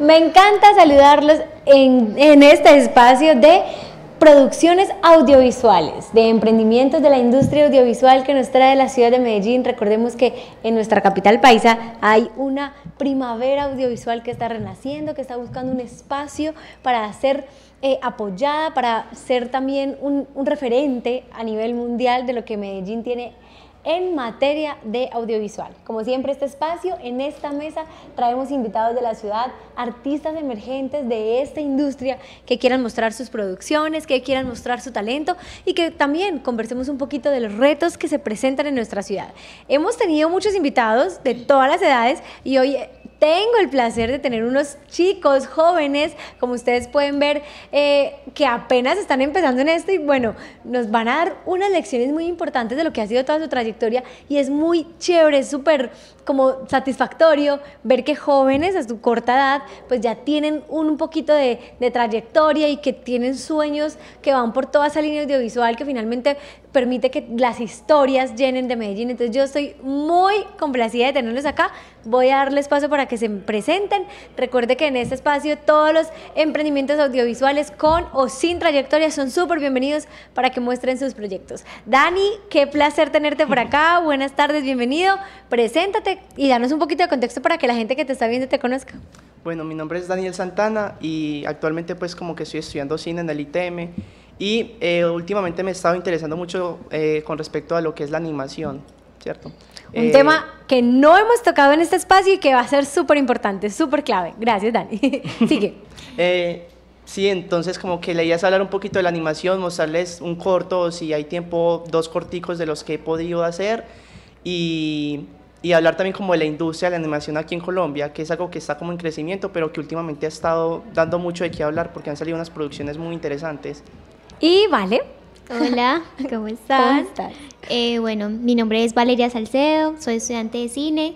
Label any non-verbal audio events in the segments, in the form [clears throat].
Me encanta saludarlos en, este espacio de producciones audiovisuales, de emprendimientos de la industria audiovisual que nos trae la ciudad de Medellín. Recordemos que en nuestra capital paisa hay una primavera audiovisual que está renaciendo, que está buscando un espacio para ser eh, apoyada para ser también un, un referente a nivel mundial de lo que Medellín tiene en materia de audiovisual. Como siempre, este espacio, en esta mesa, traemos invitados de la ciudad, artistas emergentes de esta industria que quieran mostrar sus producciones, que quieran mostrar su talento y que también conversemos un poquito de los retos que se presentan en nuestra ciudad. Hemos tenido muchos invitados de todas las edades y hoy tengo el placer de tener unos chicos jóvenes, como ustedes pueden ver, eh, que apenas están empezando en esto y bueno, nos van a dar unas lecciones muy importantes de lo que ha sido toda su trayectoria y es muy chévere, es súper como satisfactorio ver que jóvenes a su corta edad pues ya tienen un poquito de, trayectoria y que tienen sueños que van por toda esa línea audiovisual que finalmente permite que las historias llenen de Medellín. Entonces yo estoy muy complacida de tenerlos acá. Voy a darles paso para que se presenten. Recuerde que en este espacio todos los emprendimientos audiovisuales con o sin trayectoria son súper bienvenidos para que muestren sus proyectos. Dani, qué placer tenerte por acá. Buenas tardes, bienvenido. Preséntate, y darnos un poquito de contexto para que la gente que te está viendo te conozca. Bueno, mi nombre es Daniel Santana y actualmente pues como que estoy estudiando cine en el ITM y eh, últimamente me he estado interesando mucho eh, con respecto a lo que es la animación, ¿cierto? Un eh, tema que no hemos tocado en este espacio y que va a ser súper importante, súper clave. Gracias, Dani. [laughs] Sigue. [laughs] sí, entonces como que le a hablar un poquito de la animación, mostrarles un corto, si hay tiempo, dos corticos de los que he podido hacer y y hablar también como de la industria de la animación aquí en Colombia, que es algo que está como en crecimiento, pero que últimamente ha estado dando mucho de qué hablar porque han salido unas producciones muy interesantes. Y vale. Hola, [laughs] ¿cómo están? Eh, bueno, mi nombre es Valeria Salcedo, soy estudiante de cine,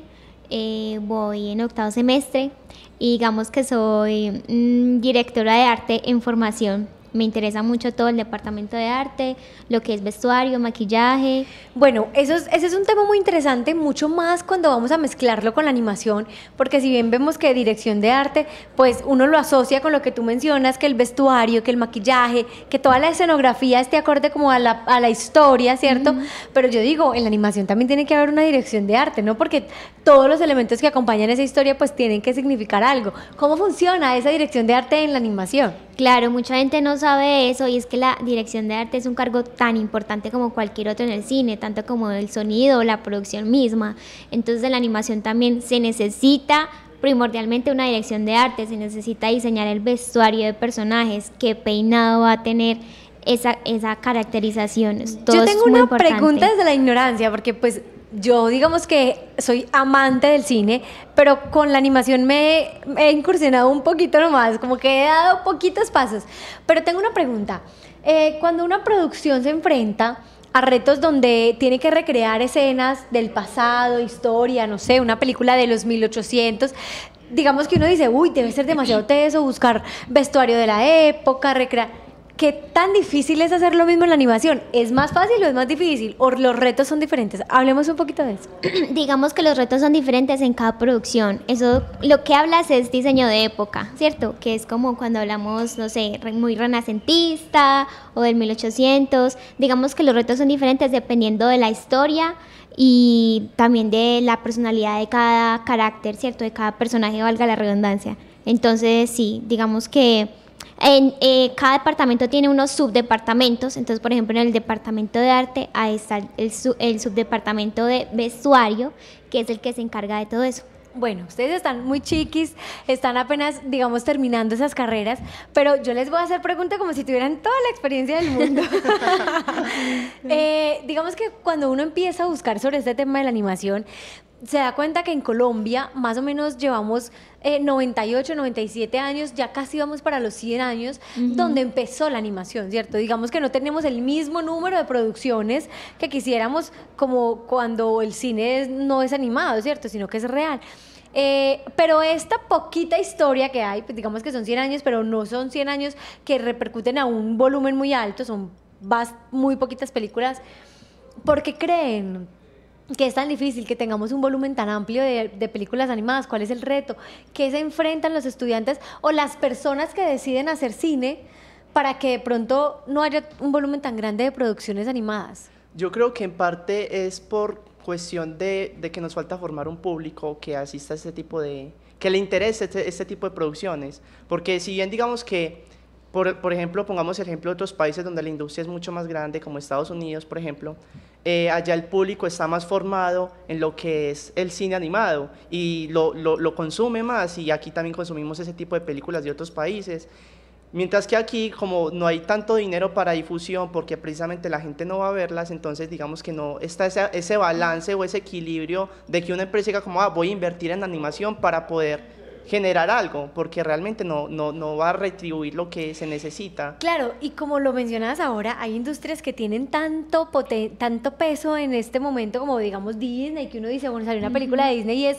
eh, voy en octavo semestre y digamos que soy mm, directora de arte en formación me interesa mucho todo el departamento de arte, lo que es vestuario, maquillaje. Bueno, eso es, ese es un tema muy interesante, mucho más cuando vamos a mezclarlo con la animación, porque si bien vemos que dirección de arte, pues uno lo asocia con lo que tú mencionas, que el vestuario, que el maquillaje, que toda la escenografía esté acorde como a la, historia, ¿cierto? Pero yo digo, en la animación también tiene que haber una dirección de arte, ¿no? Porque todos los elementos que acompañan esa historia pues tienen que significar algo. ¿Cómo funciona esa dirección de arte en la animación? Claro, mucha gente no sabe eso y es que la dirección de arte es un cargo tan importante como cualquier otro en el cine, tanto como el sonido, la producción misma. Entonces la animación también se necesita primordialmente una dirección de arte, se necesita diseñar el vestuario de personajes, qué peinado va a tener esa, esa caracterización. Yo tengo una pregunta desde la ignorancia, porque pues yo digamos que soy amante del cine, pero con la animación me he incursionado un poquito nomás, como que he dado poquitos pasos. Pero tengo una pregunta. Eh, cuando una producción se enfrenta a retos donde tiene que recrear escenas del pasado, historia, no sé, una película de los 1800, digamos que uno dice, uy, debe ser demasiado teso buscar vestuario de la época, recrear ¿Qué tan difícil es hacer lo mismo en la animación? ¿Es más fácil o es más difícil? ¿O los retos son diferentes? Hablemos un poquito de eso. [clears throat] Digamos que los retos son diferentes en cada producción. Eso, lo que hablas es diseño de época, ¿cierto? Que es como cuando hablamos, no sé, muy renacentista o del 1800. Digamos que los retos son diferentes dependiendo de la historia y también de la personalidad de cada carácter, ¿cierto? De cada personaje, valga la redundancia. Entonces, sí, digamos que en, eh, cada departamento tiene unos subdepartamentos, entonces por ejemplo en el departamento de arte ahí está el, subdepartamento de vestuario, que es el que se encarga de todo eso. Bueno, ustedes están muy chiquis, están apenas, digamos, terminando esas carreras, pero yo les voy a hacer preguntas como si tuvieran toda la experiencia del mundo. [laughs] Eh, digamos que cuando uno empieza a buscar sobre este tema de la animación, se da cuenta que en Colombia más o menos llevamos 98, eh, 97 años, ya casi vamos para los 100 años, donde empezó la animación, ¿cierto? Digamos que no tenemos el mismo número de producciones que quisiéramos como cuando el cine no es animado, ¿cierto? Sino que es real. Eh, pero esta poquita historia que hay, pues digamos que son 100 años, pero no son 100 años que repercuten a un volumen muy alto, son muy poquitas películas. ¿Por qué creen? que es tan difícil que tengamos un volumen tan amplio de, películas animadas, cuál es el reto, que se enfrentan los estudiantes o las personas que deciden hacer cine para que de pronto no haya un volumen tan grande de producciones animadas. Yo creo que en parte es por cuestión de, que nos falta formar un público que asista a este tipo de, que le interese este, este tipo de producciones, porque si bien digamos que por, ejemplo, pongamos el ejemplo de otros países donde la industria es mucho más grande, como Estados Unidos, por ejemplo, eh, allá el público está más formado en lo que es el cine animado y lo, lo, consume más y aquí también consumimos ese tipo de películas de otros países. Mientras que aquí, como no hay tanto dinero para difusión, porque precisamente la gente no va a verlas, entonces digamos que no está ese, ese balance o ese equilibrio de que una empresa diga como, ah, voy a invertir en animación para poder generar algo, porque realmente no, no, no va a retribuir lo que se necesita. Claro, y como lo mencionas ahora, hay industrias que tienen tanto, tanto peso en este momento, como digamos Disney, que uno dice, bueno, salió una película de Disney y es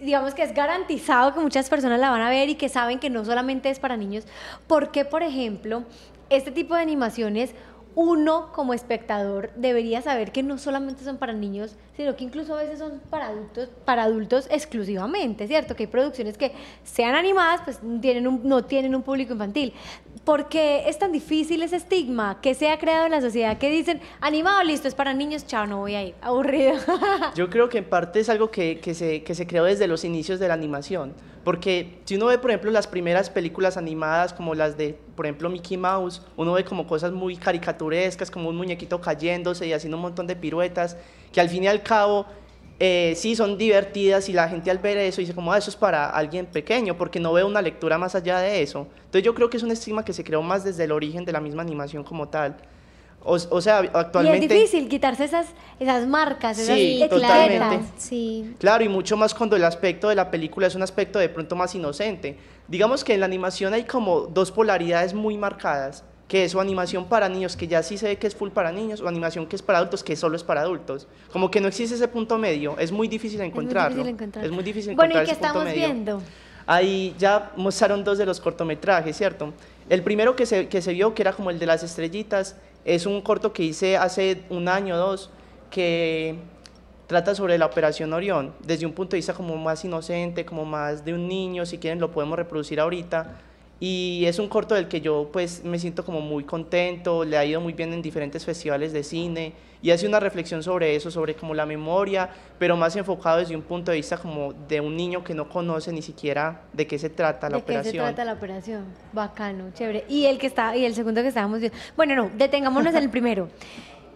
digamos que es garantizado que muchas personas la van a ver y que saben que no solamente es para niños, porque por ejemplo, este tipo de animaciones uno como espectador debería saber que no solamente son para niños, sino que incluso a veces son para adultos, para adultos exclusivamente, ¿cierto? Que hay producciones que sean animadas, pues tienen un, no tienen un público infantil. ¿Por qué es tan difícil ese estigma que se ha creado en la sociedad que dicen, animado, listo, es para niños, chao, no voy a ir, aburrido? Yo creo que en parte es algo que se creó desde los inicios de la animación porque si uno ve, por ejemplo, las primeras películas animadas, como las de, por ejemplo, Mickey Mouse, uno ve como cosas muy caricaturescas, como un muñequito cayéndose y haciendo un montón de piruetas, que al fin y al cabo eh, sí son divertidas y la gente al ver eso dice como, ah, eso es para alguien pequeño, porque no ve una lectura más allá de eso. Entonces yo creo que es un estigma que se creó más desde el origen de la misma animación como tal. O, sea, actualmente... Y es difícil quitarse esas, esas marcas, esas sí, totalmente. Sí. Claro, y mucho más cuando el aspecto de la película es un aspecto de pronto más inocente. Digamos que en la animación hay como dos polaridades muy marcadas, que es o animación para niños, que ya sí se ve que es full para niños, o animación que es para adultos, que solo es para adultos. Como que no existe ese punto medio, es muy difícil encontrarlo. Es muy difícil encontrarlo. Es muy difícil bueno, ¿y qué estamos viendo? Ahí ya mostraron dos de los cortometrajes, ¿cierto? El primero que se, que se vio, que era como el de las estrellitas, es un corto que hice hace un año o dos que trata sobre la Operación Orión, desde un punto de vista como más inocente, como más de un niño, si quieren lo podemos reproducir ahorita y es un corto del que yo pues me siento como muy contento, le ha ido muy bien en diferentes festivales de cine y hace una reflexión sobre eso, sobre como la memoria, pero más enfocado desde un punto de vista como de un niño que no conoce ni siquiera de qué se trata la operación. De qué se trata la operación. Bacano, chévere. Y el que está y el segundo que estábamos viendo. Bueno, no, detengámonos en el primero.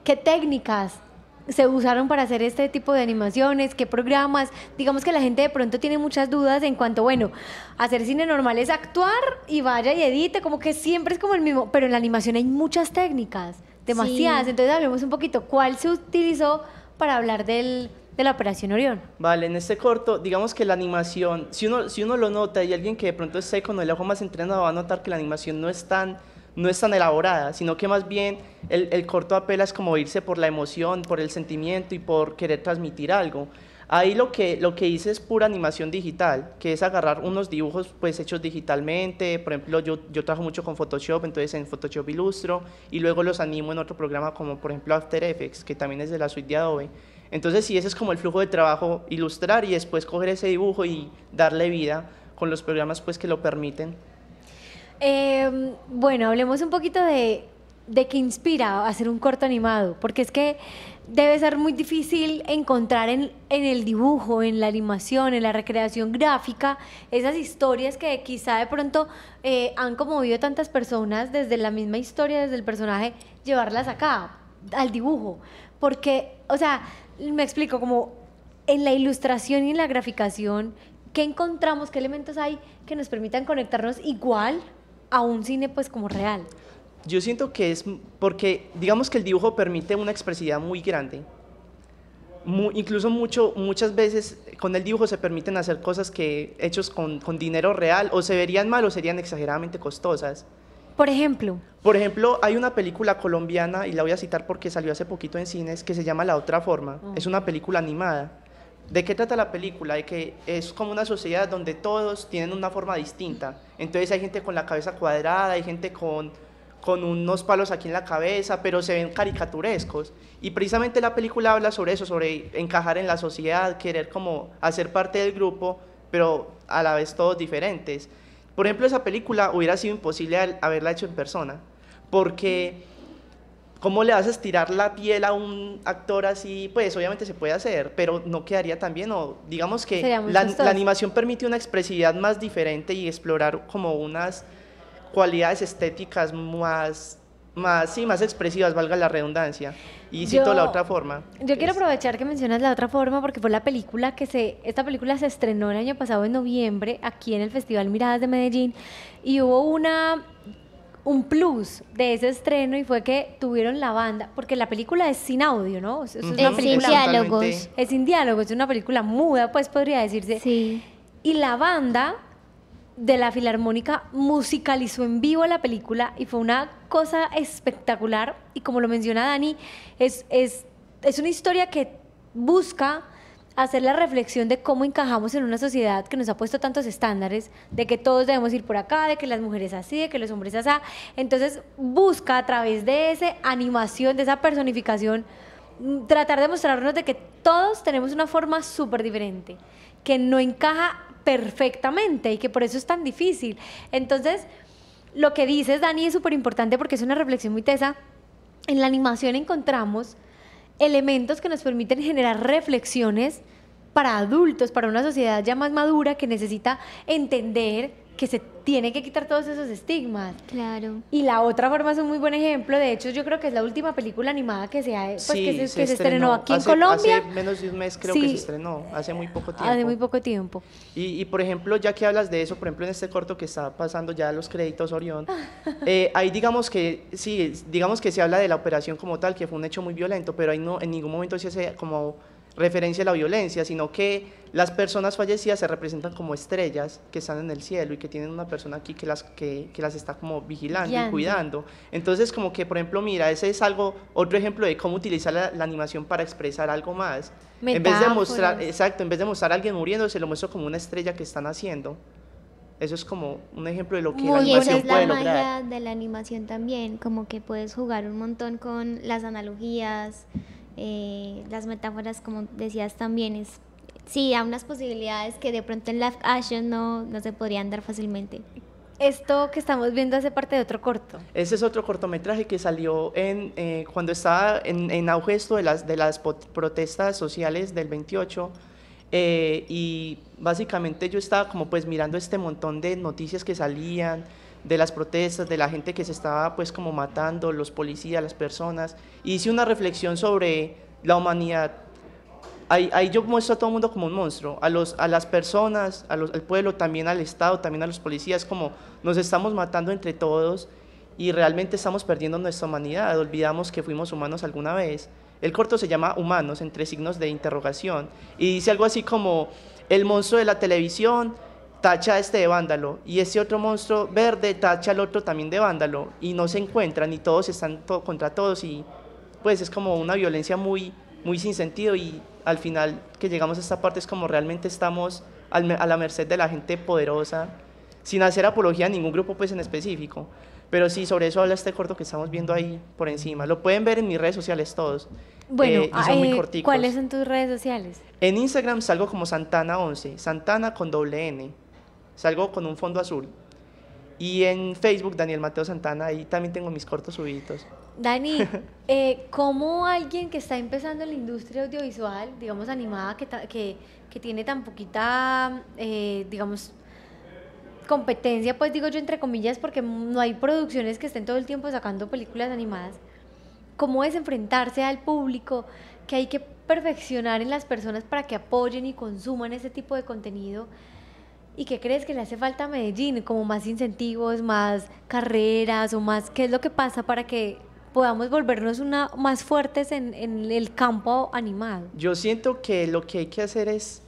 ¿Qué técnicas se usaron para hacer este tipo de animaciones, qué programas. Digamos que la gente de pronto tiene muchas dudas en cuanto, bueno, hacer cine normal es actuar y vaya y edite, como que siempre es como el mismo, pero en la animación hay muchas técnicas, demasiadas. Entonces hablemos un poquito, ¿cuál se utilizó para hablar del, de la Operación Orión. Vale, en este corto, digamos que la animación, si uno, si uno lo nota y alguien que de pronto esté con el ojo más entrenado va a notar que la animación no es tan no es tan elaborada, sino que más bien el, el, corto apela es como irse por la emoción, por el sentimiento y por querer transmitir algo. Ahí lo que, lo que hice es pura animación digital, que es agarrar unos dibujos pues hechos digitalmente, por ejemplo yo, yo trabajo mucho con Photoshop, entonces en Photoshop ilustro y luego los animo en otro programa como por ejemplo After Effects, que también es de la suite de Adobe. Entonces sí, ese es como el flujo de trabajo, ilustrar y después coger ese dibujo y darle vida con los programas pues que lo permiten. Em, bueno, hablemos un poquito de, de qué inspira hacer un corto animado, porque es que debe ser muy difícil encontrar en, el dibujo, en la animación, en la recreación gráfica, esas historias que quizá de pronto eh, han conmovido tantas personas desde la misma historia, desde el personaje, llevarlas acá, al dibujo. Porque, o sea, me explico, como en la ilustración y en la graficación, ¿qué encontramos? ¿Qué elementos hay que nos permitan conectarnos igual a un cine pues como real? Yo siento que es porque digamos que el dibujo permite una expresividad muy grande. incluso mucho, muchas veces con el dibujo se permiten hacer cosas que hechos con, con dinero real o se verían mal o serían exageradamente costosas. Por ejemplo. Por ejemplo, hay una película colombiana, y la voy a citar porque salió hace poquito en cines, que se llama La otra forma. Ah. Es una película animada. ¿De qué trata la película? De que es como una sociedad donde todos tienen una forma distinta. Entonces hay gente con la cabeza cuadrada, hay gente con, con unos palos aquí en la cabeza, pero se ven caricaturescos. Y precisamente la película habla sobre eso, sobre encajar en la sociedad, querer como hacer parte del grupo, pero a la vez todos diferentes. Por ejemplo, esa película hubiera sido imposible haberla hecho en persona, porque ¿Cómo le a estirar la piel a un actor así? Pues obviamente se puede hacer, pero no quedaría tan bien. O digamos que la, animación permite una expresividad más diferente y explorar como unas cualidades estéticas más, más, sí, más expresivas, valga la redundancia. Y cito la otra forma. Yo quiero pues. aprovechar que mencionas la otra forma porque fue la película que se, esta película se estrenó el año pasado en noviembre aquí en el Festival Miradas de Medellín y hubo una un plus de ese estreno y fue que tuvieron la banda, porque la película es sin audio, ¿no? Es, es, sin diálogos. Es sin diálogos, es una película muda, pues podría decirse. Sí. Y la banda de la Filarmónica musicalizó en vivo la película y fue una cosa espectacular. Y como lo menciona Dani, es, es, es una historia que busca hacer la reflexión de cómo encajamos en una sociedad que nos ha puesto tantos estándares, de que todos debemos ir por acá, de que las mujeres así, de que los hombres así. Entonces busca a través de esa animación, de esa personificación, mm, tratar de mostrarnos de que todos tenemos una forma súper diferente, que no encaja perfectamente y que por eso es tan difícil. Entonces, lo que dices, Dani, es súper importante porque es una reflexión muy tesa. En la animación encontramos elementos que nos permiten generar reflexiones para adultos, para una sociedad ya más madura que necesita entender que se tiene que quitar todos esos estigmas. Claro. Y la otra forma es un muy buen ejemplo. De hecho, yo creo que es la última película animada que se, ha, pues, que se, estrenó. aquí en Colombia. Hace menos de un mes creo que se estrenó, hace muy poco tiempo. Hace muy poco tiempo. Y, por ejemplo, ya que hablas de eso, por ejemplo, en este corto que está pasando ya los créditos Orión, [laughs] eh, ahí digamos que, sí, digamos que se habla de la operación como tal, que fue un hecho muy violento, pero ahí no, en ningún momento se hace como referencia a la violencia, sino que las personas fallecidas se representan como estrellas que están en el cielo y que tienen una persona aquí que las, que, que las está como vigilando y cuidando. Entonces, como que, por ejemplo, mira, ese es algo, otro ejemplo de cómo utilizar la, animación para expresar algo más. En vez de mostrar, exacto, en vez de mostrar a alguien muriendo, se lo muestro como una estrella que están haciendo. Eso es como un ejemplo de lo que la animación esa es la magia de la animación también, como que puedes jugar un montón con las analogías, eh, las metáforas, como decías también, es sí, hay unas posibilidades que de pronto en live action no, no se podrían dar fácilmente. Esto que estamos viendo hace parte de otro corto. Ese es otro cortometraje que salió en, eh, cuando estaba en, en, auge esto de las, de las protestas sociales del 28. Eh, y básicamente yo estaba como pues mirando este montón de noticias que salían, de las protestas, de la gente que se estaba pues como matando, los policías, las personas. hice una reflexión sobre la humanidad. Ahí, yo muestro a todo el mundo como un monstruo, a, los, a las personas, al pueblo, también al Estado, también a los policías, como nos estamos matando entre todos y realmente estamos perdiendo nuestra humanidad, olvidamos que fuimos humanos alguna vez. El corto se llama Humanos, entre signos de interrogación, y dice algo así como el monstruo de la televisión, tacha este de vándalo y este otro monstruo verde tacha al otro también de vándalo y no se encuentran y todos están contra todos y pues es como una violencia muy, muy sin sentido y al final que llegamos a esta parte es como realmente estamos a la merced de la gente poderosa sin hacer apología a ningún grupo pues en específico. Pero sí, sobre eso habla este corto que estamos viendo ahí por encima. Lo pueden ver en mis redes sociales todos. Bueno, eh, son eh, ¿cuáles son tus redes sociales? En Instagram salgo como Santana11, Santana con doble N salgo con un fondo azul. Y en Facebook, Daniel Mateo Santana, ahí también tengo mis cortos subidos Dani, [laughs] eh, ¿cómo alguien que está empezando en la industria audiovisual, digamos animada, que, que, que tiene tan poquita, eh, digamos, competencia, pues digo yo entre comillas, porque no hay producciones que estén todo el tiempo sacando películas animadas, ¿cómo es enfrentarse al público que hay que perfeccionar en las personas para que apoyen y consuman ese tipo de contenido? ¿Y qué crees que le hace falta a Medellín? ¿Como más incentivos, más carreras o más? ¿Qué es lo que pasa para que podamos volvernos una, más fuertes en, el campo animal? Yo siento que lo que hay que hacer es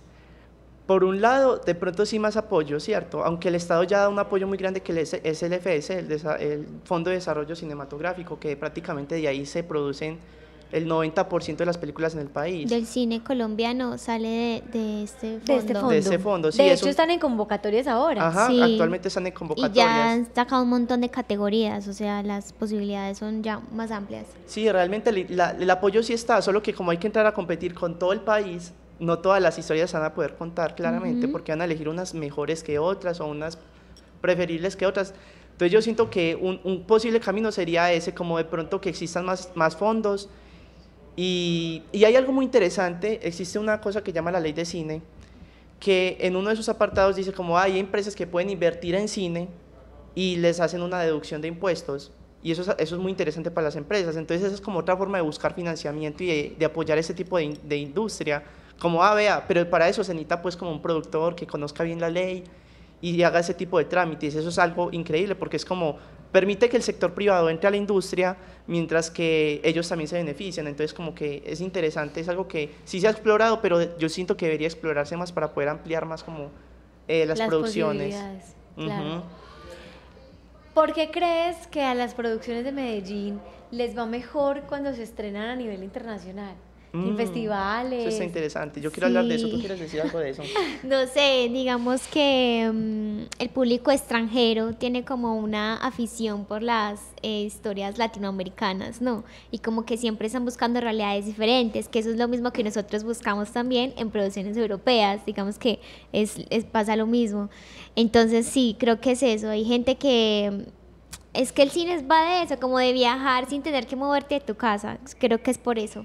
por un lado, de pronto sí más apoyo, ¿cierto? Aunque el Estado ya da un apoyo muy grande que es el FS, el Fondo de Desarrollo Cinematográfico, que prácticamente de ahí se producen el 90% de las películas en el país. Del cine colombiano sale de, este, fondo. de este fondo. Este de De hecho, están en convocatorias ahora. Ajá, actualmente están en convocatorias. Y ya han sacado un montón de categorías, o sea, las posibilidades son ya más amplias. Sí, realmente el, el apoyo sí está, solo que como hay que entrar a competir con todo el país, no todas las historias van a poder contar claramente, porque van a elegir unas mejores que otras o unas preferibles que otras. Entonces yo siento que un, un posible camino sería ese, como de pronto que existan más, más fondos y, hay algo muy interesante, existe una cosa que llama la ley de cine, que en uno de sus apartados dice como hay empresas que pueden invertir en cine y les hacen una deducción de impuestos. Y eso es, eso es muy interesante para las empresas. Entonces esa es como otra forma de buscar financiamiento y de, apoyar ese tipo de, de industria. Como, ah, vea, pero para eso se necesita pues como un productor que conozca bien la ley, y haga ese tipo de trámites. Eso es algo increíble porque es como, permite que el sector privado entre a la industria mientras que ellos también se benefician. Entonces, como que es interesante, es algo que sí se ha explorado, pero yo siento que debería explorarse más para poder ampliar más como eh, las, producciones. claro. ¿Por qué crees que a las producciones de Medellín les va mejor cuando se estrenan a nivel internacional? en mm, festivales. Eso es interesante. Yo quiero hablar de eso. ¿Tú quieres decir algo de eso? [laughs] no sé, digamos que mm, el público extranjero tiene como una afición por las eh, historias latinoamericanas, ¿no? Y como que siempre están buscando realidades diferentes, que eso es lo mismo que nosotros buscamos también en producciones europeas. Digamos que es, pasa lo mismo. Entonces, sí, creo que es eso. Hay gente que mm, es que el cine va de eso, como de viajar sin tener que moverte de tu casa. Creo que es por eso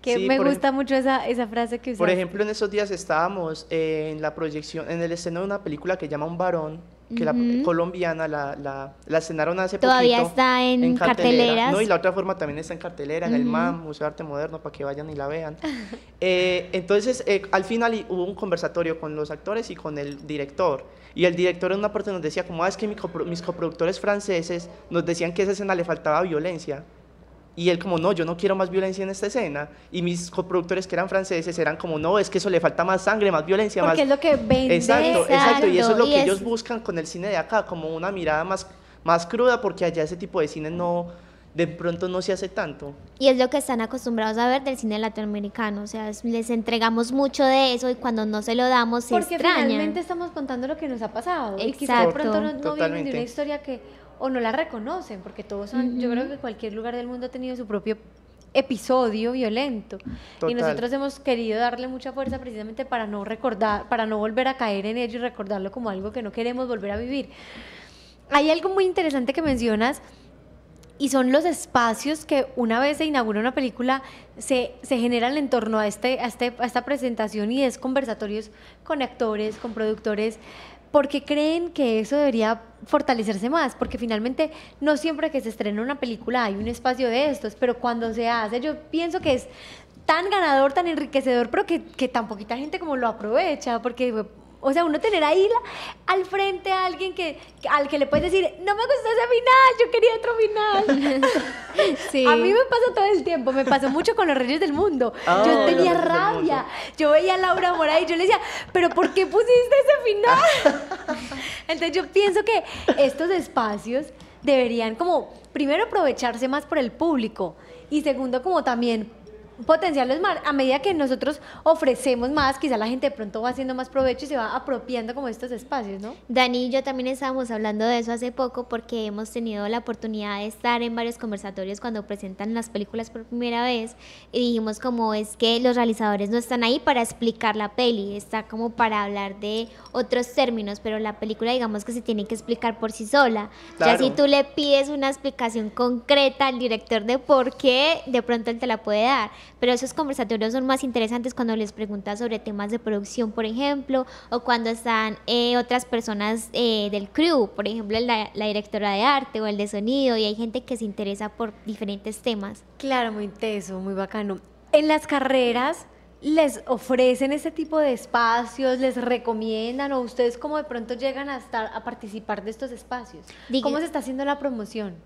que me gusta mucho esa, esa, frase que usaste. Por ejemplo, en esos días estábamos eh, en la proyección, en el escenario de una película que llama Un varón, que la colombiana la, la, escenaron hace Todavía poquito. Todavía está en, cartelera, carteleras. No, y la otra forma también está en cartelera, en el MAM, Museo de Arte Moderno, para que vayan y la vean. [laughs] Eh, entonces, eh, al final hubo un conversatorio con los actores y con el director. Y el director en una parte nos decía, como, ah, es que mis, coproductores franceses nos decían que esa escena le faltaba violencia. Y él como, no, yo no quiero más violencia en esta escena. Y mis coproductores que eran franceses eran como, no, es que eso le falta más sangre, más violencia, Porque es lo que vende. Exacto, exacto, Y eso es lo que ellos buscan con el cine de acá, como una mirada más, más cruda, porque allá ese tipo de cine no, de pronto no se hace tanto. Y es lo que están acostumbrados a ver del cine latinoamericano, o sea, les entregamos mucho de eso y cuando no se lo damos se Porque realmente estamos contando lo que nos ha pasado Exacto. y quizás de pronto no, no de una historia que o no la reconocen, porque todos son, yo creo que cualquier lugar del mundo ha tenido su propio episodio violento. Y nosotros hemos querido darle mucha fuerza precisamente para no recordar, para no volver a caer en ello y recordarlo como algo que no queremos volver a vivir. Hay algo muy interesante que mencionas y son los espacios que una vez se inaugura una película se, se generan en torno a, este, a, este, a esta presentación y es conversatorios con actores, con productores, porque creen que eso debería fortalecerse más, porque finalmente no siempre que se estrena una película hay un espacio de estos, pero cuando se hace, yo pienso que es tan ganador, tan enriquecedor, pero que, tan poquita gente como lo aprovecha, porque o sea, uno tener ahí al frente a alguien que, al que le puedes decir, no me gustó ese final, yo quería otro final. [laughs] sí. A mí me pasó todo el tiempo, me pasó mucho con los Reyes del Mundo. Ah, yo tenía rabia. Yo veía a Laura Mora y yo le decía, pero ¿por qué pusiste ese final? [laughs] Entonces yo pienso que estos espacios deberían como, primero aprovecharse más por el público y segundo como también potenciales más. A medida que nosotros ofrecemos más, quizá la gente de pronto va haciendo más provecho y se va apropiando como estos espacios, ¿no? Dani y yo también estábamos hablando de eso hace poco porque hemos tenido la oportunidad de estar en varios conversatorios cuando presentan las películas por primera vez y dijimos como es que los realizadores no están ahí para explicar la peli, está como para hablar de otros términos, pero la película digamos que se tiene que explicar por sí sola. Ya si tú le pides una explicación concreta al director de por qué, de pronto él te la puede dar pero esos conversatorios son más interesantes cuando les preguntas sobre temas de producción, por ejemplo, o cuando están eh, otras personas eh, del crew, por ejemplo, la, directora de arte o el de sonido, y hay gente que se interesa por diferentes temas. Claro, muy intenso, muy bacano. En las carreras... ¿Les ofrecen este tipo de espacios? ¿Les recomiendan? ¿O ustedes cómo de pronto llegan a, estar, a participar de estos espacios? ¿Cómo se está haciendo la promoción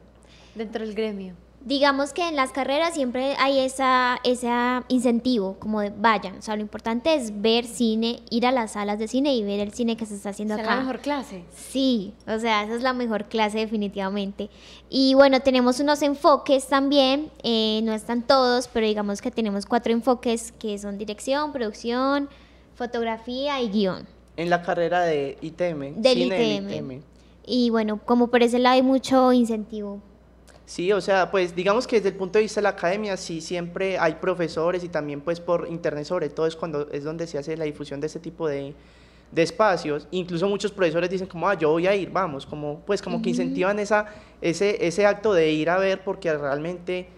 dentro del gremio? digamos que en las carreras siempre hay esa, ese incentivo, como de vayan. O sea, lo importante es ver cine, ir a las salas de cine y ver el cine que se está haciendo acá. ¿Es la mejor clase? Sí, o sea, esa es la mejor clase definitivamente. Y bueno, tenemos unos enfoques también, eh, no están todos, pero digamos que tenemos cuatro enfoques que son dirección, producción, fotografía y guión. En la carrera de ITM. Del cine ITM. ITM. Y bueno, como por ese lado hay mucho incentivo Sí, o sea, pues digamos que desde el punto de vista de la academia sí siempre hay profesores y también pues por internet sobre todo es cuando es donde se hace la difusión de este tipo de, de espacios. Incluso muchos profesores dicen como, ah, yo voy a ir, vamos, como pues como que incentivan esa, ese, ese acto de ir a ver porque realmente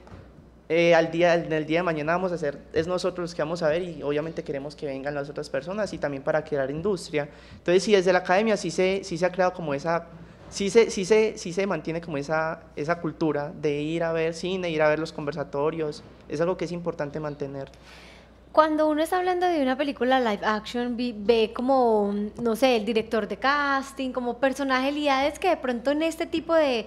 eh, al día, en el día de mañana vamos a hacer, es nosotros los que vamos a ver y obviamente queremos que vengan las otras personas y también para crear industria. Entonces sí, desde la academia sí se, sí se ha creado como esa sí se, sí se, se mantiene como esa, esa cultura de ir a ver cine, ir a ver los conversatorios. Es algo que es importante mantener. Cuando uno está hablando de una película live action, ve como, no sé, el director de casting, como personalidades que de pronto en este tipo de,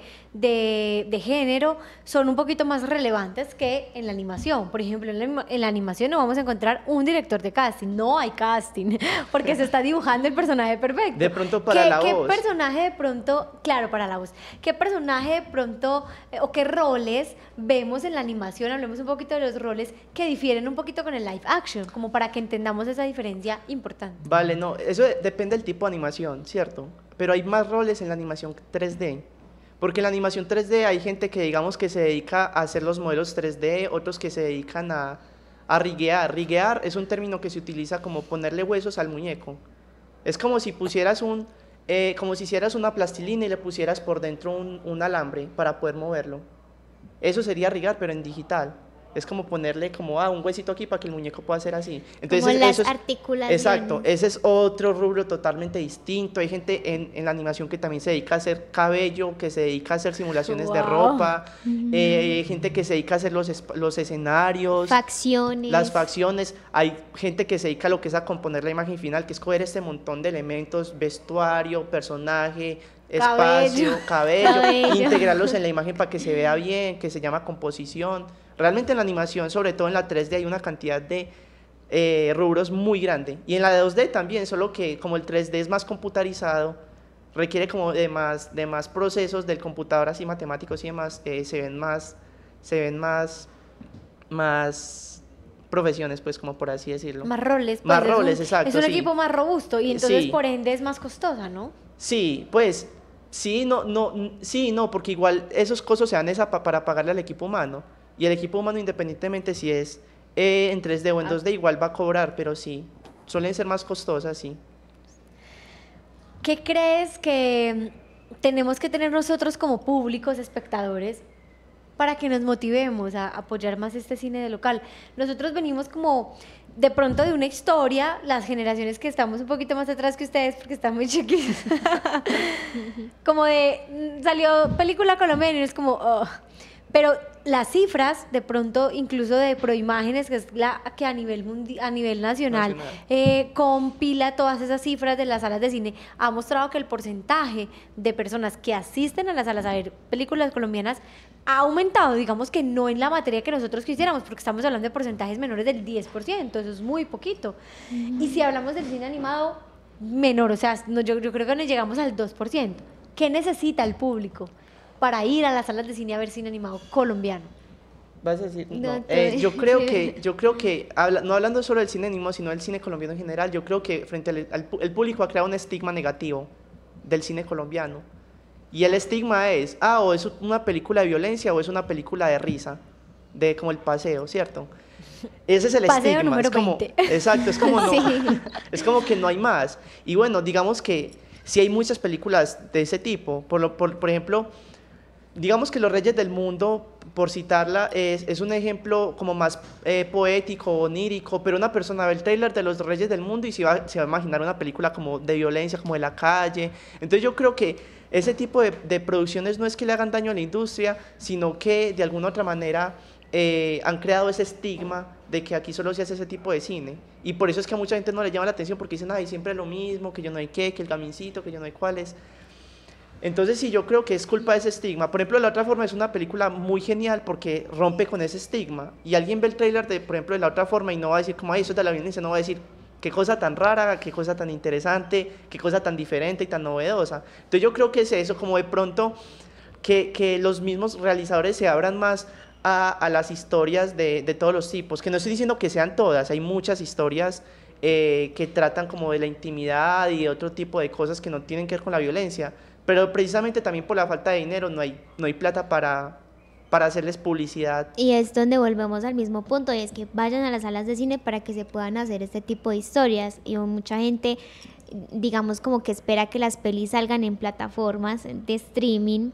género son un poquito más relevantes que en la animación. Por ejemplo, en la, animación no vamos a encontrar un director de casting, no hay casting, [laughs] porque se está dibujando el personaje perfecto. De pronto para la voz. ¿Qué personaje de pronto, claro, para la voz, qué personaje de pronto eh, o qué roles vemos en la animación? Hablemos un poquito de los roles que difieren un poquito con el live action como para que entendamos esa diferencia importante. Vale, no, eso depende del tipo de animación, ¿cierto? Pero hay más roles en la animación 3D. Porque en la animación 3D hay gente que digamos que se dedica a hacer los modelos 3D, otros que se dedican a, a riguear. Riguear es un término que se utiliza como ponerle huesos al muñeco. Es como si pusieras un, eh, como si hicieras una plastilina y le pusieras por dentro un, un alambre para poder moverlo. Eso sería rigar, pero en digital. Es como ponerle como ah, un huesito aquí para que el muñeco pueda hacer así. Entonces, Exacto, ese es otro rubro totalmente distinto. Hay gente en, la animación que también se dedica a hacer cabello, que se dedica a hacer simulaciones de ropa, mm. eh, hay gente que se dedica a hacer los, los escenarios. Facciones. Las facciones. Hay gente que se dedica a lo que es a componer la imagen final, que es coger este montón de elementos, vestuario, personaje, espacio, [laughs] cabello. integrarlos en la imagen para que se vea bien, que se llama composición. Realmente en la animación, sobre todo en la 3D, hay una cantidad de eh, rubros muy grande. Y en la 2D también, solo que como el 3D es más computarizado, requiere como de más, de más procesos del computador así matemáticos y demás, eh, se ven más, se ven más, más profesiones, pues como por así decirlo. Más roles. Pues, más roles, exacto. Es un equipo más robusto y entonces por ende es más costosa, ¿no? Sí, pues sí, no, no, sí, no, porque igual esos costos se dan esa para pagarle al equipo humano. Y el equipo humano, independientemente si es eh, en 3D o en 2D, ah. igual va a cobrar, pero sí, suelen ser más costosas, sí. ¿Qué crees que tenemos que tener nosotros como públicos, espectadores, para que nos motivemos a apoyar más este cine de local? Nosotros venimos como de pronto de una historia, las generaciones que estamos un poquito más atrás que ustedes, porque están muy chiquis. [laughs] como de, mm, salió película colombiana y es como, pero las cifras, de pronto incluso de Proimágenes, que es la que a nivel, a nivel nacional, eh, compila todas esas cifras de las salas de cine, ha mostrado que el porcentaje de personas que asisten a las salas a ver películas colombianas ha aumentado, digamos que no en la materia que nosotros quisiéramos, porque estamos hablando de porcentajes menores del 10%, eso es muy poquito. Y si hablamos del cine animado, menor, o sea, no, yo, yo creo que nos llegamos al 2%. ¿Qué necesita el público? para ir a las salas de cine a ver cine animado colombiano? Vas a decir, eh, yo creo que, [laughs] yo creo que no hablando solo del cine animado, sino del cine colombiano en general, yo creo que frente al, el público ha creado un estigma negativo del cine colombiano. Y el estigma es, ah, o es una película de violencia o es una película de risa, de como el paseo, ¿cierto? Ese es el estigma. como, Exacto, es como, [laughs] no, [laughs] es como que no hay más. Y bueno, digamos que si hay muchas películas de ese tipo. Por, lo, por, por ejemplo, digamos que Los Reyes del Mundo, por citarla, es, un ejemplo como más eh, poético, onírico, pero una persona ve el trailer de Los Reyes del Mundo y se va, a imaginar una película como de violencia, como de la calle. Entonces yo creo que ese tipo de, producciones no es que le hagan daño a la industria, sino que de alguna otra manera eh, han creado ese estigma de que aquí solo se hace ese tipo de cine. Y por eso es que a mucha gente no le llama la atención porque dicen, ay, siempre lo mismo, que yo no hay qué, que el gamincito, que yo no hay cuáles. Entonces, sí, yo creo que es culpa de ese estigma. Por ejemplo, La otra forma es una película muy genial porque rompe con ese estigma. Y alguien ve el tráiler de, por ejemplo, de La otra forma y no va a decir, como, ay, eso es de la violencia, no va a decir, qué cosa tan rara, qué cosa tan interesante, qué cosa tan diferente y tan novedosa. Entonces, yo creo que es eso, como de pronto que, que los mismos realizadores se abran más a, a las historias de, de todos los tipos. Que no estoy diciendo que sean todas, hay muchas historias eh, que tratan como de la intimidad y otro tipo de cosas que no tienen que ver con la violencia, pero precisamente también por la falta de dinero no hay, no hay plata para, para hacerles publicidad. Y es donde volvemos al mismo punto, y es que vayan a las salas de cine para que se puedan hacer este tipo de historias. Y mucha gente, digamos, como que espera que las pelis salgan en plataformas de streaming.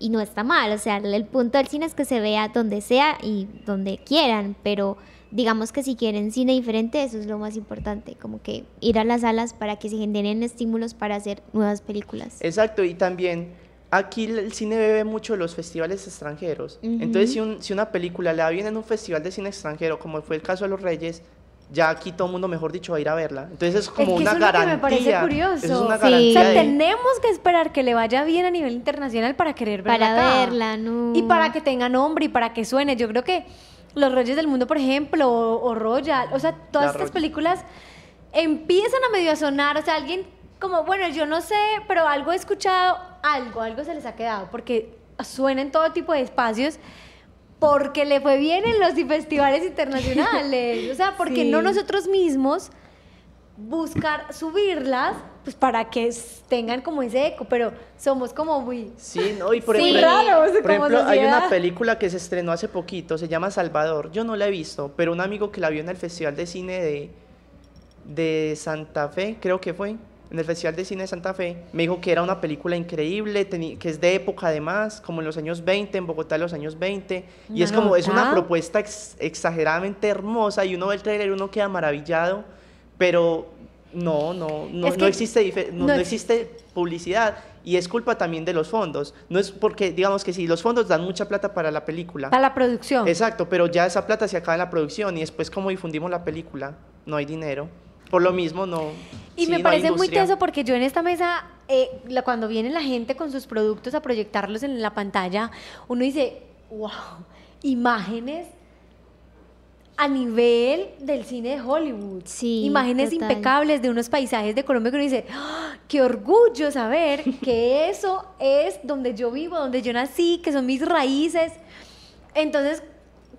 Y no está mal, o sea, el punto del cine es que se vea donde sea y donde quieran, pero digamos que si quieren cine diferente, eso es lo más importante, como que ir a las salas para que se generen estímulos para hacer nuevas películas. Exacto, y también aquí el cine bebe mucho los festivales extranjeros. Entonces, si, una película le da bien en un festival de cine extranjero, como fue el caso de Los Reyes, ya aquí todo el mundo, mejor dicho, va a ir a verla. Entonces es como es una garantía. me parece curioso. Es una O tenemos que esperar que le vaya bien a nivel internacional para querer verla. Para verla, no. Y para que tenga nombre y para que suene. Yo creo que los Reyes del Mundo, por ejemplo, o, Royal, o sea, todas estas películas empiezan a medio sonar, o sea, alguien como, bueno, yo no sé, pero algo he escuchado, algo, algo se les ha quedado, porque suena en todo tipo de espacios, porque le fue bien en los [laughs] festivales internacionales, o sea, porque no nosotros mismos buscar subirlas pues para que tengan como ese eco, pero somos como muy Sí, no, y por ejemplo, hay una película que se estrenó hace poquito, se llama Salvador. Yo no la he visto, pero un amigo que la vio en el Festival de Cine de de Santa Fe, creo que fue, en el Festival de Cine de Santa Fe, me dijo que era una película increíble, que es de época además, como en los años 20, en Bogotá en los años 20, y es como, es una propuesta exageradamente hermosa, y uno ve el trailer y uno queda maravillado, pero no, no, no, existe, no, existe publicidad y es culpa también de los fondos. No es porque, digamos que si sí, los fondos dan mucha plata para la película. Para la producción. Exacto, pero ya esa plata se acaba en la producción y después cómo difundimos la película, no hay dinero. Por lo mismo, no. Y me parece muy teso porque yo en esta mesa, eh, cuando viene la gente con sus productos a proyectarlos en la pantalla, uno dice, wow, imágenes a nivel del cine de Hollywood. Sí, Imágenes impecables de unos paisajes de Colombia que uno dice, ah, qué orgullo saber [laughs] que eso es donde yo vivo, donde yo nací, que son mis raíces. Entonces,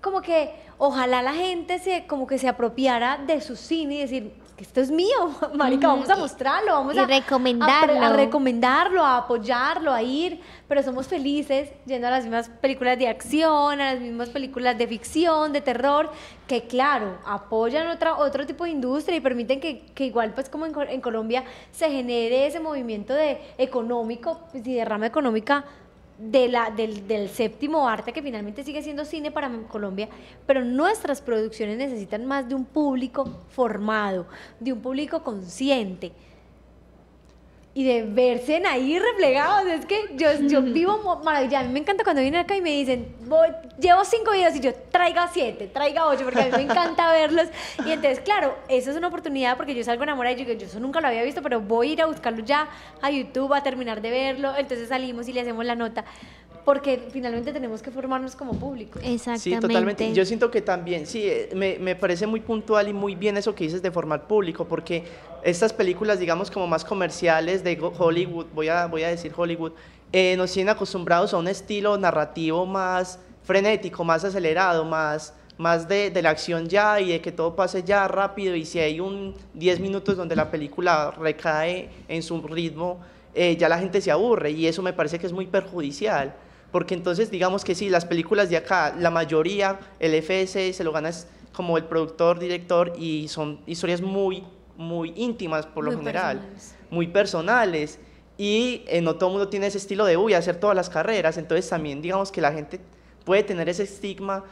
como que ojalá la gente se como que se apropiara de su cine y decir esto es mío, [laughs] marica, vamos a mostrarlo, vamos a recomendarlo, a, recomendarlo, a apoyarlo, a ir, pero somos felices yendo a las mismas películas de acción, a las mismas películas de ficción, de terror, que claro, apoyan otra, otro tipo de industria y permiten que, igual pues como en, Colombia se genere ese movimiento de económico pues, y derrama económica del, del, séptimo arte, que finalmente sigue siendo cine para Colombia, pero nuestras producciones necesitan más de un público formado, de un público consciente, y de verse en ahí replegados, Es que yo, vivo maravilla. A mí me encanta cuando vienen acá y me dicen, voy, llevo cinco videos y yo traiga siete, traiga ocho, porque a mí me encanta [laughs] verlos. Y entonces, claro, eso es una oportunidad porque yo salgo enamorada y yo yo eso nunca lo había visto, pero voy a ir a buscarlo ya a YouTube, a terminar de verlo. Entonces salimos y le hacemos la nota porque finalmente tenemos que formarnos como público. Exactamente. Sí, totalmente. Yo siento que también, sí, eh, me, parece muy puntual y muy bien eso que dices de formar público, porque estas películas, digamos, como más comerciales de Hollywood, voy a, voy a decir Hollywood, eh, nos tienen acostumbrados a un estilo narrativo más frenético, más acelerado, más más de, la acción ya y de que todo pase ya rápido y si hay un 10 minutos donde la película recae en su ritmo, eh, ya la gente se aburre y eso me parece que es muy perjudicial. Porque entonces digamos que sí, las películas de acá, la mayoría, el FS se lo gana como el productor, director y son historias muy, muy íntimas por lo general, muy personales. Y eh, no todo el mundo tiene ese estilo de, uy, hacer todas las carreras. Entonces también digamos que la gente puede tener ese estigma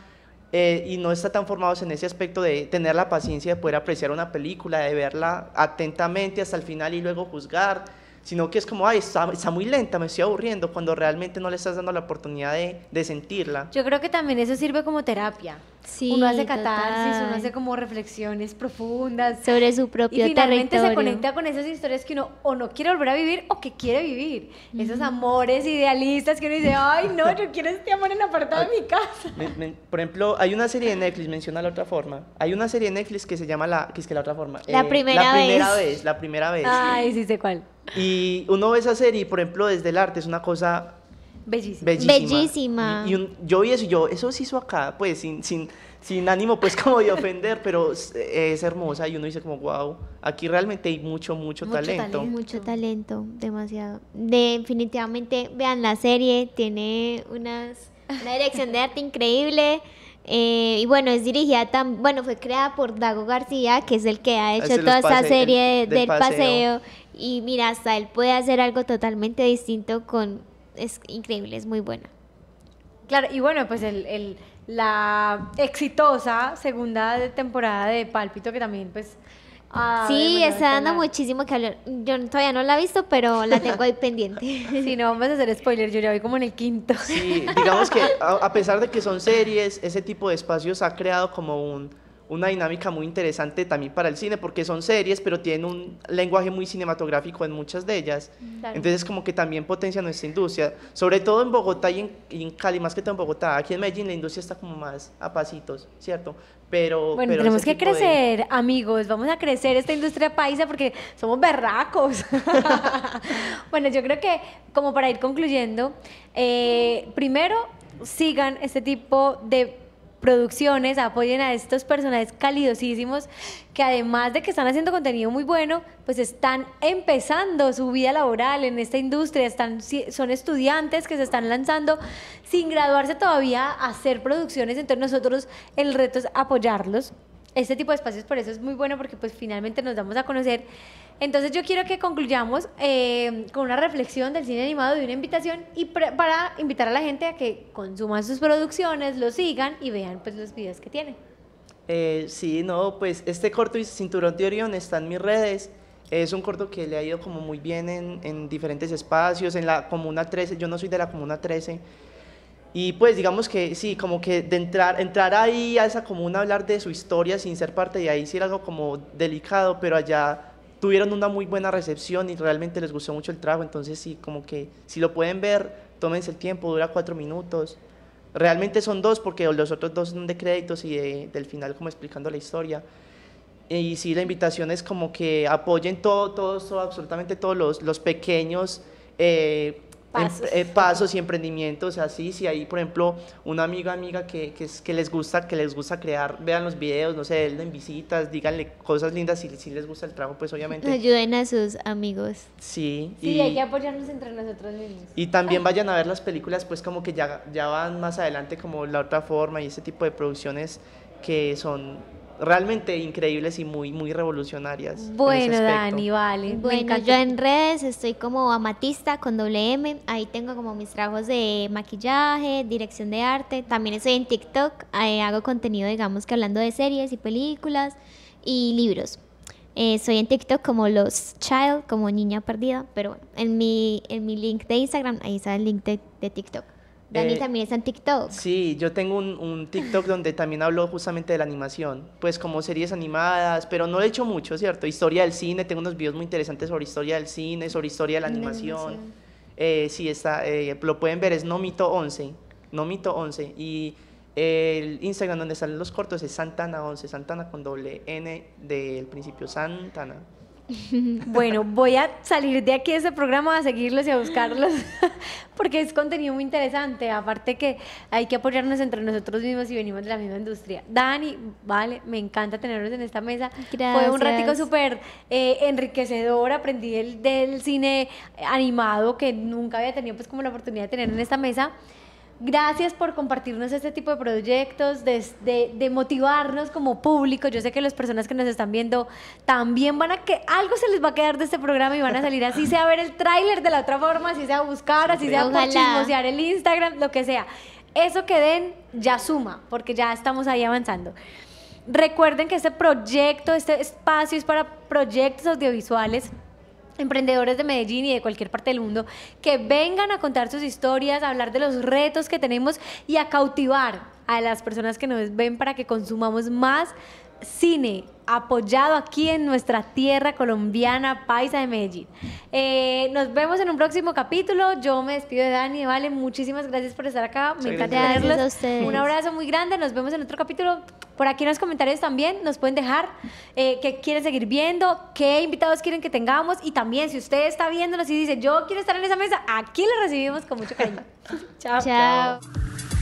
eh, y no está tan formados en ese aspecto de tener la paciencia de poder apreciar una película, de verla atentamente hasta el final y luego juzgar sino que es como, ay, está, está, muy lenta, me estoy aburriendo, cuando realmente no le estás dando la oportunidad de, de sentirla. Yo creo que también eso sirve como terapia. Sí, uno hace catarsis, uno hace como reflexiones profundas sobre su propio y finalmente se conecta con esas historias que uno o no quiere volver a vivir o que quiere vivir. Esos amores idealistas que uno dice, ay, no, yo quiero este amor en apartado de mi casa. por ejemplo, hay una serie de Netflix, menciona la otra forma. Hay una serie de Netflix que se llama la, que es que la otra forma. La eh, primera vez. La primera vez, la primera vez. Ay, sí sé cuál. Y uno ve esa serie, por ejemplo, desde el arte es una cosa Bellísima. Bellísima. Y, yo vi eso y yo, eso se hizo acá, pues sin, sin, sin ánimo pues [laughs] como de ofender, pero es, hermosa y uno dice como, wow, aquí realmente hay mucho, mucho, talento. Mucho talento, demasiado. definitivamente, vean la serie, tiene unas, una dirección de arte increíble. Eh, y bueno, es dirigida tan, bueno, fue creada por Dago García, que es el que ha hecho toda esta serie del, paseo y mira, hasta él puede hacer algo totalmente distinto con... Es increíble, es muy buena. Claro, y bueno, pues el, el, la exitosa segunda temporada de Pálpito, que también pues... Ah, sí, está dando muchísimo que hablar. Yo todavía no la he visto, pero la tengo ahí [laughs] pendiente. Si no, vamos a hacer spoiler, yo ya voy como en el quinto. Sí, digamos que a pesar de que son series, ese tipo de espacios ha creado como un una dinámica muy interesante también para el cine, porque son series, pero tienen un lenguaje muy cinematográfico en muchas de ellas. Entonces, como que también potencia nuestra industria, sobre todo en Bogotá y en, Cali, más que todo en Bogotá. Aquí en Medellín la industria está como más a pasitos, ¿cierto? Pero, bueno, tenemos que crecer, amigos, vamos a crecer esta industria paisa porque somos berracos. [laughs] bueno, yo creo que como para ir concluyendo, eh, primero sigan este tipo de producciones, apoyen a estos personajes calidosísimos que además de que están haciendo contenido muy bueno, pues están empezando su vida laboral en esta industria, están, son estudiantes que se están lanzando sin graduarse todavía a hacer producciones, entonces nosotros el reto es apoyarlos. Este tipo de espacios por eso es muy bueno porque pues finalmente nos damos a conocer entonces yo quiero que concluyamos eh, con una reflexión del cine animado y una invitación y para invitar a la gente a que consuman sus producciones, lo sigan y vean pues los videos que tiene. Eh, sí, no, pues este corto y Cinturón de Orión está en mis redes. Es un corto que le ha ido como muy bien en, diferentes espacios, en la Comuna 13, yo no soy de la Comuna 13, y pues digamos que sí, como que de entrar, entrar ahí a esa comuna, hablar de su historia sin ser parte de ahí, sí era algo como delicado, pero allá tuvieron una muy buena recepción y realmente les gustó mucho el trabajo. Entonces, sí, como que si lo pueden ver, tómense el tiempo, dura cuatro minutos. Realmente son dos porque los otros dos son de créditos y del final como explicando la historia. Y sí, la invitación es como que apoyen todo, todos, absolutamente todos los, los pequeños eh, eh, pasos. y emprendimientos así. Si hay, por ejemplo, una amiga, amiga que, que, les gusta, que les gusta crear, vean los videos, no sé, den visitas, díganle cosas lindas si, si les gusta el trabajo, pues obviamente. Ayuden a sus amigos. Sí. Sí, y, hay que apoyarnos entre nosotros mismos. Y también vayan a ver las películas, pues como que ya, ya van más adelante como La Otra Forma y ese tipo de producciones que son realmente increíbles y muy, muy revolucionarias. Bueno, Dani, vale. Bueno, yo en redes estoy como amatista con doble Ahí tengo como mis trabajos de maquillaje, dirección de arte. También estoy en TikTok. hago contenido, digamos que hablando de series y películas y libros. Eh, soy en TikTok como los child, como niña perdida, pero bueno, en mi, en mi link de Instagram, ahí está el link de TikTok. Dani eh, también está en TikTok. Sí, yo tengo un, TikTok donde también hablo justamente de la animación, pues como series animadas, pero no he hecho mucho, ¿cierto? Historia del cine, tengo unos videos muy interesantes sobre historia del cine, sobre historia de la animación. Eh, sí, está, eh, lo pueden ver, es Nomito11, Nomito11, y el Instagram donde salen los cortos es Santana11, Santana con doble N del principio, Santana. [laughs] Bueno, voy a salir de aquí de este programa a seguirlos y a buscarlos, [laughs] porque es contenido muy interesante. Aparte que hay que apoyarnos entre nosotros mismos y venimos de la misma industria. Dani, vale, me encanta tenerlos en esta mesa. Fue un ratico súper eh, enriquecedor. Aprendí del, del cine animado que nunca había tenido pues como la oportunidad de tener en esta mesa. Gracias por compartirnos este tipo de proyectos, de, motivarnos como público. Yo sé que las personas que nos están viendo también van a que algo se les va a quedar de este programa y van a salir así sea a ver el tráiler de la otra forma, así sea buscar, así sea a el Instagram, lo que sea. Eso que den ya suma, porque ya estamos ahí avanzando. Recuerden que este proyecto, este espacio es para proyectos audiovisuales emprendedores de Medellín y de cualquier parte del mundo que vengan a contar sus historias, a hablar de los retos que tenemos y a cautivar a las personas que nos ven para que consumamos más cine, apoyado aquí en nuestra tierra colombiana, Paisa de Medellín. Eh, nos vemos en un próximo capítulo. Yo me despido de Dani, vale, muchísimas gracias por estar acá. Me encanta verlos. Un abrazo muy grande. Nos vemos en otro capítulo. Por aquí en los comentarios también nos pueden dejar eh, qué quieren seguir viendo, qué invitados quieren que tengamos y también si usted está viéndonos y dice yo quiero estar en esa mesa, aquí lo recibimos con mucho cariño. [laughs] Chao. Chao.